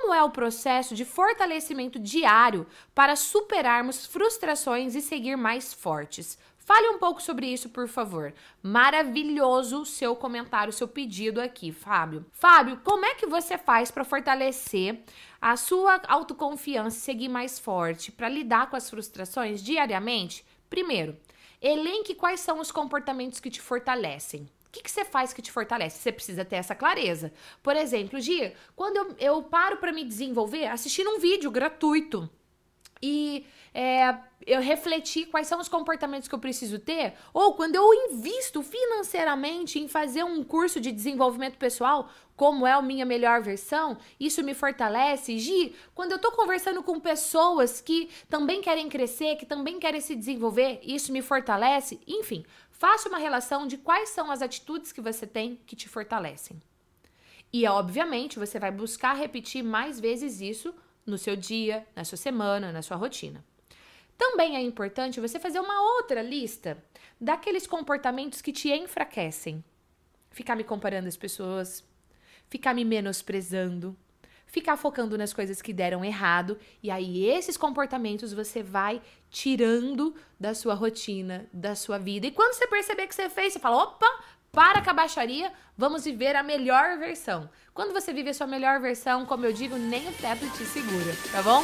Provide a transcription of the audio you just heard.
como é o processo de fortalecimento diário para superarmos frustrações e seguir mais fortes. Fale um pouco sobre isso, por favor. Maravilhoso seu comentário, seu pedido aqui, Fábio. Fábio, como é que você faz para fortalecer a sua autoconfiança e seguir mais forte para lidar com as frustrações diariamente? Primeiro, elenque quais são os comportamentos que te fortalecem. O que, que você faz que te fortalece? Você precisa ter essa clareza. Por exemplo, Gia, quando eu, eu paro para me desenvolver assistindo um vídeo gratuito e é, eu refleti quais são os comportamentos que eu preciso ter, ou quando eu invisto financeiramente em fazer um curso de desenvolvimento pessoal, como é a minha melhor versão, isso me fortalece. Gi, quando eu tô conversando com pessoas que também querem crescer, que também querem se desenvolver, isso me fortalece. Enfim, faça uma relação de quais são as atitudes que você tem que te fortalecem. E, obviamente, você vai buscar repetir mais vezes isso no seu dia, na sua semana, na sua rotina. Também é importante você fazer uma outra lista daqueles comportamentos que te enfraquecem. Ficar me comparando às pessoas, ficar me menosprezando, ficar focando nas coisas que deram errado. E aí, esses comportamentos você vai tirando da sua rotina, da sua vida. E quando você perceber que você fez, você fala: opa, para com a baixaria, vamos viver a melhor versão. Quando você vive a sua melhor versão, como eu digo, nem o teto te segura, tá bom?